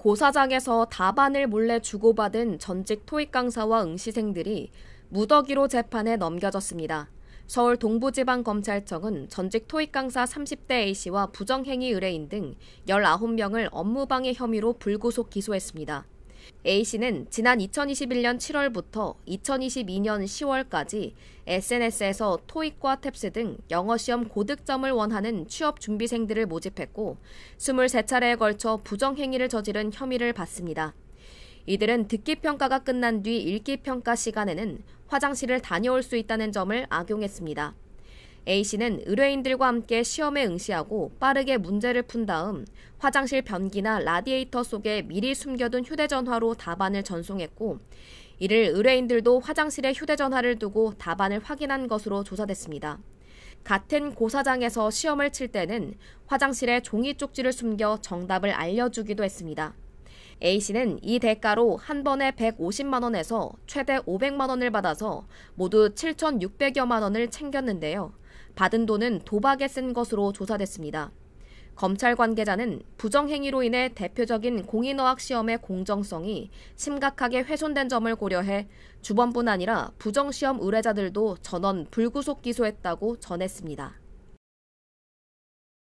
고사장에서 답안을 몰래 주고받은 전직 토익 강사와 응시생들이 무더기로 재판에 넘겨졌습니다. 서울 동부지방검찰청은 전직 토익 강사 30대 A씨와 부정행위 의뢰인 등 19명을 업무방해 혐의로 불구속 기소했습니다. A씨는 지난 2021년 7월부터 2022년 10월까지 SNS에서 토익과 탭스 등 영어 시험 고득점을 원하는 취업 준비생들을 모집했고 23차례에 걸쳐 부정행위를 저지른 혐의를 받습니다. 이들은 듣기 평가가 끝난 뒤 읽기 평가 시간에는 화장실을 다녀올 수 있다는 점을 악용했습니다. A씨는 의뢰인들과 함께 시험에 응시하고 빠르게 문제를 푼 다음 화장실 변기나 라디에이터 속에 미리 숨겨둔 휴대전화로 답안을 전송했고 이를 의뢰인들도 화장실에 휴대전화를 두고 답안을 확인한 것으로 조사됐습니다. 같은 고사장에서 시험을 칠 때는 화장실에 종이 쪽지를 숨겨 정답을 알려주기도 했습니다. A씨는 이 대가로 한 번에 150만원에서 최대 500만원을 받아서 모두 7,600여만원을 챙겼는데요. 받은 돈은 도박에 쓴 것으로 조사됐습니다. 검찰 관계자는 부정행위로 인해 대표적인 공인어학 시험의 공정성이 심각하게 훼손된 점을 고려해 주범뿐 아니라 부정시험 의뢰자들도 전원 불구속 기소했다고 전했습니다.